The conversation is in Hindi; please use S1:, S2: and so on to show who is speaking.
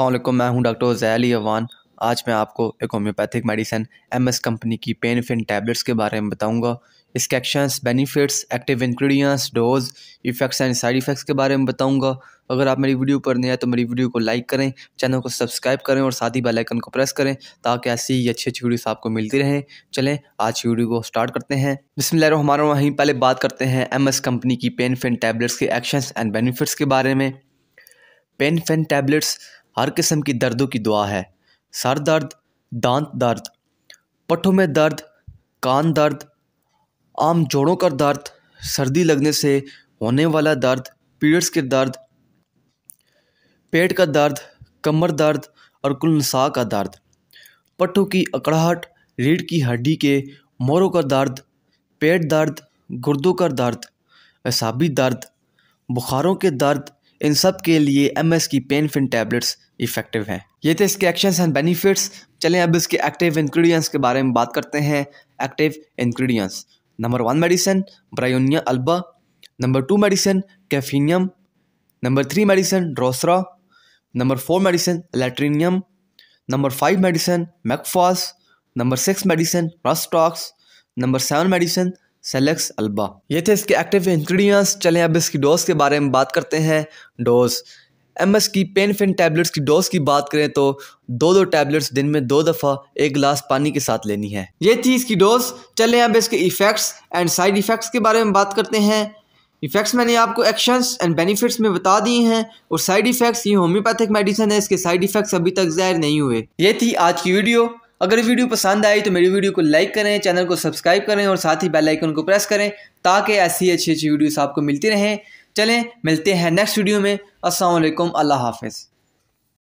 S1: अल्लाम मैं हूं डॉक्टर जैली अवान आज मैं आपको एक होम्योपैथिक मेडिसिन एमएस कंपनी की पेन फिन टैबलेट्स के बारे में बताऊंगा इसके actions benefits active ingredients dose effects and side effects के बारे में बताऊंगा अगर आप मेरी वीडियो पर नए हैं तो मेरी वीडियो को लाइक करें चैनल को सब्सक्राइब करें और साथ ही बेलाइकन को प्रेस करें ताकि ऐसी ही अच्छी अच्छी वीडियोस आपको मिलती रहें चलें आज की वीडियो को स्टार्ट करते हैं बिस्मिल हमारा वहीं पहले बात करते हैं एस कंपनी की पेन फिन टैबलेट्स के एक्शंस एंड बेनिफिट्स के बारे में पेन फिन टैबलेट्स हर किस्म की दर्दों की दुआ है सर दर्द दांत दर्द पट्ठों में दर्द कान दर्द आम जोड़ों का दर्द सर्दी लगने से होने वाला दर्द पीरियड्स के दर्द पेट का दर्द कमर दर्द और कुलनसा का दर्द पट्टों की अकड़ाहट रीढ़ की हड्डी के मोरों का दर्द पेट दर्द गुर्दों का दर्द असाबी दर्द बुखारों के दर्द इन सब के लिए एम एस की पेन फिन टैबलेट्स इफेक्टिव हैं ये थे इसके एक्शंस एंड बेनिफिट्स चलें अब इसके एक्टिव इंग्रेडिएंट्स के बारे में बात करते हैं active ingredients number one medicine bryonia alba number two medicine caffeinum number three medicine drosera number four medicine लेट्रीनियम number five medicine mag phos number six medicine rhus tox number seven medicine सेलेक्स अल्बा ये थे इसके एक्टिव इंग्रेडिएंट्स चलें अब इसकी डोज के बारे में बात करते हैं डोज एम एस की फिन टैबलेट्स की डोज की बात करें तो दो दो टैबलेट्स दिन में दो दफ़ा एक गिलास पानी के साथ लेनी है ये थी इसकी डोज चलें अब इसके इफ़ेक्ट्स एंड साइड इफ़ेक्ट्स के बारे में बात करते हैं इफ़ेक्ट्स मैंने आपको एक्शंस एंड बेनिफिट्स में बता दिए हैं और साइड इफ़ेक्ट्स ये होम्योपैथिक मेडिसिन है इसके साइड इफ़ेक्ट्स अभी तक जाहिर नहीं हुए ये थी आज की वीडियो अगर वीडियो पसंद आई तो मेरी वीडियो को लाइक करें चैनल को सब्सक्राइब करें और साथ ही बेल आइकन को प्रेस करें ताकि ऐसी अच्छी अच्छी वीडियोस आपको मिलती रहें चलें मिलते हैं नेक्स्ट वीडियो में वालेकुम अल्लाह हाफिज़